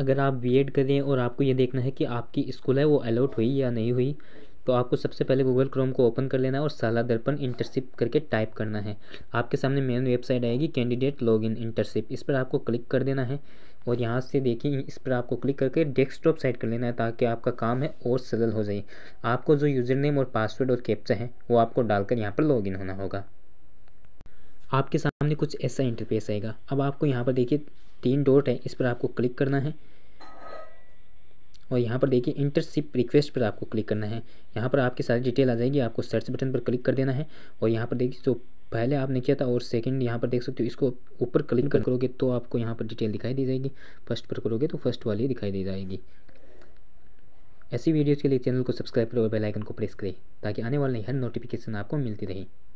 अगर आप B Ed करें और आपको ये देखना है कि आपकी स्कूल है वो अलाउट हुई या नहीं हुई तो आपको सबसे पहले गूगल क्रोम को ओपन कर लेना है और साला दर्पण इंटरशिप करके टाइप करना है आपके सामने मेन वेबसाइट आएगी कैंडिडेट लॉग इन इंटरशिप इस पर आपको क्लिक कर देना है और यहाँ से देखिए इस पर आपको क्लिक करके डेस्कटॉप साइड कर लेना है ताकि आपका काम है और सरल हो जाए आपको जो यूज़र नेम और पासवर्ड और कैप्चा है वो आपको डालकर यहाँ पर लॉगिन होना होगा आपके सामने कुछ ऐसा इंटरफेस आएगा अब आपको यहाँ पर देखिए तीन डॉट है इस पर आपको क्लिक करना है और यहाँ पर देखिए इंटरशिप रिक्वेस्ट पर आपको क्लिक करना है यहाँ पर आपकी सारी डिटेल आ जाएगी आपको सर्च बटन पर क्लिक कर देना है और यहाँ पर देखिए जो पहले आपने किया था और सेकंड यहाँ पर देख सकते हो इसको ऊपर क्लिक कर करोगे तो आपको यहाँ पर डिटेल दिखाई दी जाएगी फर्स्ट पर करोगे तो फर्स्ट वाली दिखाई दी जाएगी ऐसी वीडियोज़ के लिए चैनल को सब्सक्राइब करो और बेलाइकन को प्रेस करें ताकि आने वाले हर नोटिफिकेशन आपको मिलती रहे